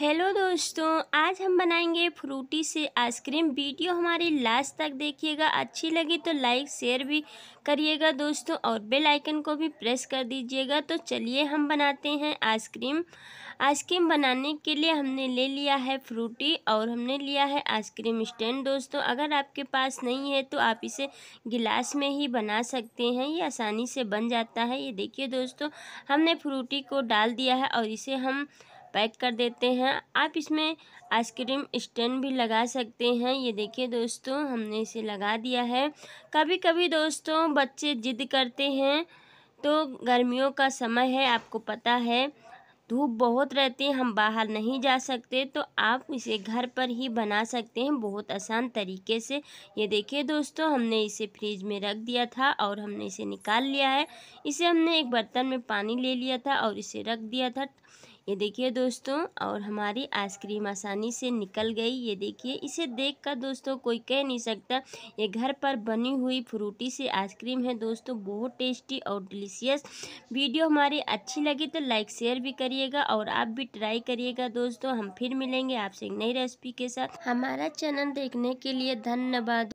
hello दोस्तों आज हम बनाएंगे फ्रूटी से आइसक्रीम वीडियो हमारी लास्ट तक देखिएगा अच्छी लगी तो लाइक शेयर भी करिएगा दोस्तों और बेल आइकन को भी प्रेस कर दीजिएगा तो चलिए हम बनाते हैं आइसक्रीम आइसक्रीम बनाने के लिए हमने ले लिया है फ्रूटी और हमने लिया है आइसक्रीम स्टैंड दोस्तों अगर आपके पास नहीं है तो आप इसे गिलास में ही बना सकते हैं ये आसानी से बन जाता है ये देखिए दोस्तों हमने फ्रूटी को डाल दिया है और इसे हम पैक कर देते हैं आप इसमें आइसक्रीम स्टैंड भी लगा सकते हैं ये देखिए दोस्तों हमने इसे लगा दिया है कभी कभी दोस्तों बच्चे जिद करते हैं तो गर्मियों का समय है आपको पता है धूप बहुत रहती है हम बाहर नहीं जा सकते तो आप इसे घर पर ही बना सकते हैं बहुत आसान तरीके से ये देखिए दोस्तों हमने इसे फ्रिज में रख दिया था और हमने इसे निकाल लिया है इसे हमने एक बर्तन में पानी ले लिया था और इसे रख दिया था ये देखिए दोस्तों और हमारी आइसक्रीम आसानी से निकल गई ये देखिए इसे देखकर दोस्तों कोई कह नहीं सकता ये घर पर बनी हुई फ्रूटी से आइसक्रीम है दोस्तों बहुत टेस्टी और डिलीशियस वीडियो हमारी अच्छी लगी तो लाइक शेयर भी करिए करिएगा और आप भी ट्राई करिएगा दोस्तों हम फिर मिलेंगे आपसे एक नई रेसिपी के साथ हमारा चैनल देखने के लिए धन्यवाद